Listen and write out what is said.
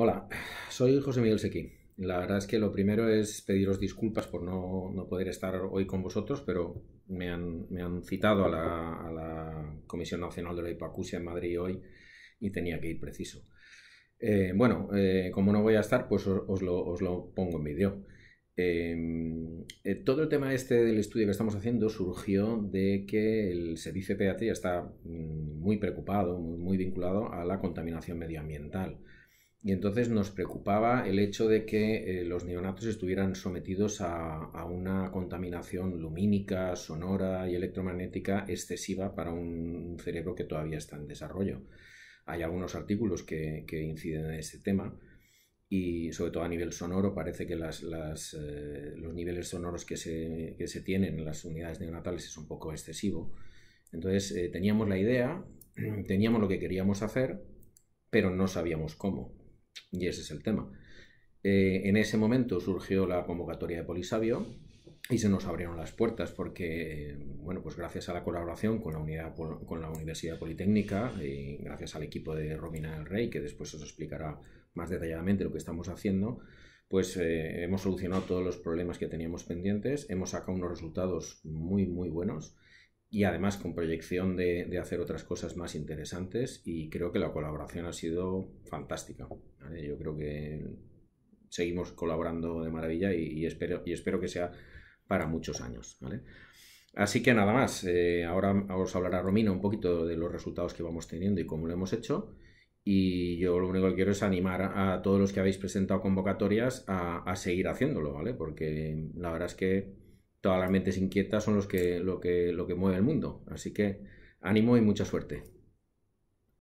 Hola, soy José Miguel Sequín. La verdad es que lo primero es pediros disculpas por no, poder estar hoy con vosotros, pero me han, citado a la, Comisión Nacional de la Hipoacusia en Madrid hoy y tenía que ir preciso. Eh, bueno, eh, como no voy a estar, pues os, lo, pongo en vídeo. Eh, todo el tema este del estudio que estamos haciendo surgió de que el servicio está mm, muy preocupado, muy vinculado a la contaminación medioambiental y entonces nos preocupaba el hecho de que eh, los neonatos estuvieran sometidos a, una contaminación lumínica, sonora y electromagnética excesiva para un cerebro que todavía está en desarrollo. Hay algunos artículos que, inciden en ese tema y sobre todo a nivel sonoro parece que eh, los niveles sonoros que se, tienen en las unidades neonatales es un poco excesivo. Entonces eh, teníamos la idea, teníamos lo que queríamos hacer, pero no sabíamos cómo. Y ese es el tema. Eh, en ese momento surgió la convocatoria de Polisabio y se nos abrieron las puertas porque, bueno, pues gracias a la colaboración con la, Universidad Politécnica y gracias al equipo de Romina del Rey, que después os explicará más detalladamente lo que estamos haciendo, pues eh, hemos solucionado todos los problemas que teníamos pendientes, hemos sacado unos resultados muy, muy buenos y además con proyección de, hacer otras cosas más interesantes y creo que la colaboración ha sido fantástica. Yo creo que seguimos colaborando de maravilla y, espero, y espero que sea para muchos años. Así que nada más, eh, ahora os hablará Romina un poquito de los resultados que vamos teniendo y cómo lo hemos hecho. Y yo lo único que quiero es animar a todos los que habéis presentado convocatorias a, seguir haciéndolo, ¿vale? Porque la verdad es que todas las mentes inquietas son los que, lo, que, lo que mueve el mundo. Así que ánimo y mucha suerte.